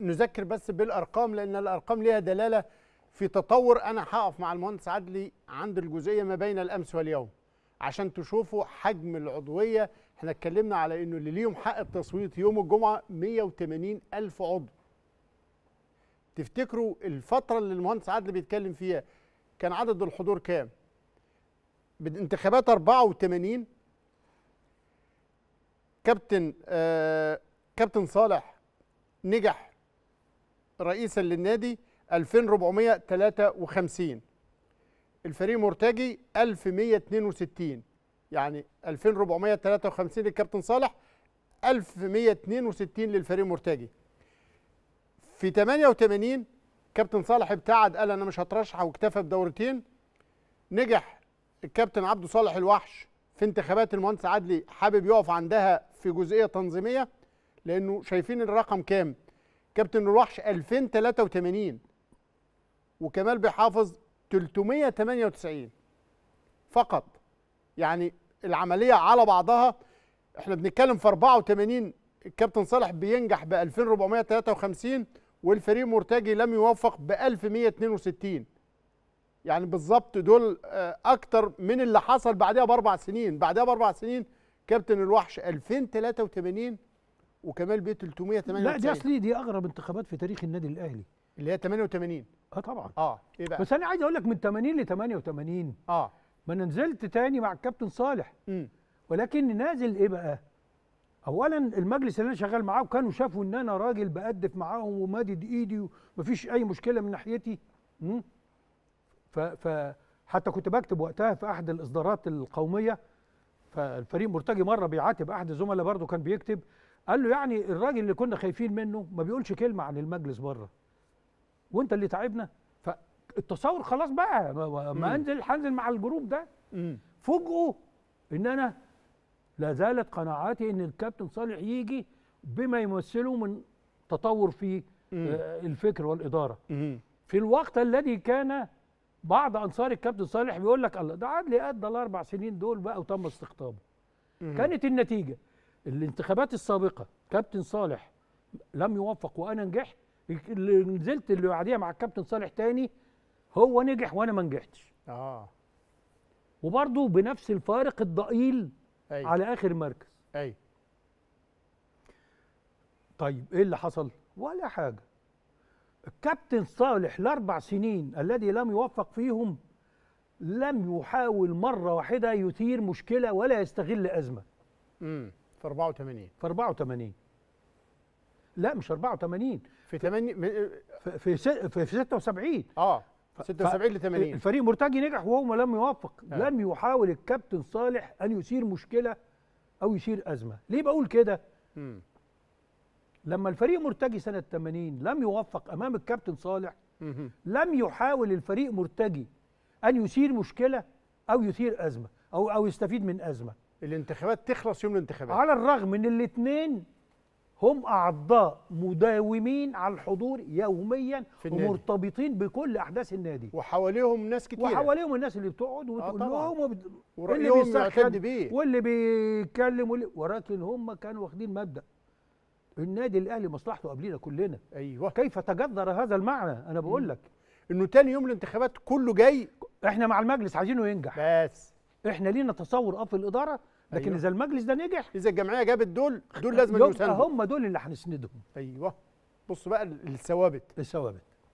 نذكر بس بالارقام لان الارقام ليها دلاله في تطور انا هقف مع المهندس عدلي عند الجزئيه ما بين الامس واليوم عشان تشوفوا حجم العضويه احنا اتكلمنا على انه اللي ليهم حق التصويت يوم الجمعه 180 الف عضو تفتكروا الفتره اللي المهندس عدلي بيتكلم فيها كان عدد الحضور كام بالانتخابات 84 كابتن آه كابتن صالح نجح رئيسا للنادي 2453 الفريق مرتجي 1162 يعني 2453 للكابتن صالح 1162 للفريق مرتجي في 88 كابتن صالح ابتعد قال انا مش هترشح واكتفى بدورتين نجح الكابتن عبد صالح الوحش في انتخابات المهندس عدلي حابب يقف عندها في جزئيه تنظيميه لانه شايفين الرقم كام كابتن الوحش 2083 وكمال بيحافظ 398 فقط يعني العمليه على بعضها احنا بنتكلم في 84 الكابتن صالح بينجح ب 2453 والفريق مرتجي لم يوفق ب 1162 يعني بالظبط دول آه، اكتر من اللي حصل بعدها باربع سنين بعدها باربع سنين كابتن الوحش 2083 وكمال بيه 398 لا دي اصلي دي اغرب انتخابات في تاريخ النادي الاهلي اللي هي 88 اه طبعا اه ايه بقى بس انا عايز اقول لك من 80 ل 88 اه ما انا نزلت تاني مع الكابتن صالح م. ولكن نازل ايه بقى اولا المجلس اللي انا شغال معاه وكانوا شافوا ان انا راجل بقدف معاهم ومادد ايدي ومفيش اي مشكله من ناحيتي م? ف ف حتى كنت بكتب وقتها في احد الاصدارات القوميه فالفريق مرتجي مره بيعاتب احد الزملاء برضه كان بيكتب قال له يعني الراجل اللي كنا خايفين منه ما بيقولش كلمه عن المجلس بره وانت اللي تعبنا فالتصور خلاص بقى ما انزل هنزل مع الجروب ده فوجئوا ان انا لا زالت قناعاتي ان الكابتن صالح يجي بما يمثله من تطور في آه، الفكر والاداره في الوقت الذي كان بعض انصار الكابتن صالح بيقول لك الله ده عدلي قد الاربع سنين دول بقى وتم استقطابه كانت النتيجه الانتخابات السابقه كابتن صالح لم يوفق وانا نجحت اللي نزلت اللي بعديها مع الكابتن صالح تاني هو نجح وانا ما نجحتش اه وبرضه بنفس الفارق الضئيل أي. على اخر مركز اي طيب ايه اللي حصل ولا حاجه الكابتن صالح الاربع سنين الذي لم يوفق فيهم لم يحاول مره واحده يثير مشكله ولا يستغل ازمه امم في 84 في 84 لا مش 84 في 8 في في, في 76 اه 76 ل 80 الفريق مرتجي نجح وهو لم يوفق آه. لم يحاول الكابتن صالح ان يثير مشكله او يثير ازمه ليه بقول كده لما الفريق مرتجي سنه 80 لم يوفق امام الكابتن صالح مم. لم يحاول الفريق مرتجي ان يثير مشكله او يثير ازمه او او يستفيد من ازمه الانتخابات تخلص يوم الانتخابات على الرغم ان الاثنين هم اعضاء مداومين على الحضور يوميا في النادي. ومرتبطين بكل احداث النادي وحواليهم ناس كتير وحواليهم الناس اللي بتقعد آه، وتقول آه لهم وبت... واللي بيستخدم بيه واللي بيتكلم واللي... ولكن هم كانوا واخدين مبدا النادي الاهلي مصلحته قبلينا كلنا ايوه كيف تجذر هذا المعنى انا بقول لك انه تاني يوم الانتخابات كله جاي احنا مع المجلس عايزينه ينجح بس احنا لينا تصور اه في الاداره لكن أيوة. اذا المجلس ده نجح اذا الجمعيه جابت دول دول لازم يساندوا هم دول اللي هنسندهم ايوه بص بقى الثوابت الثوابت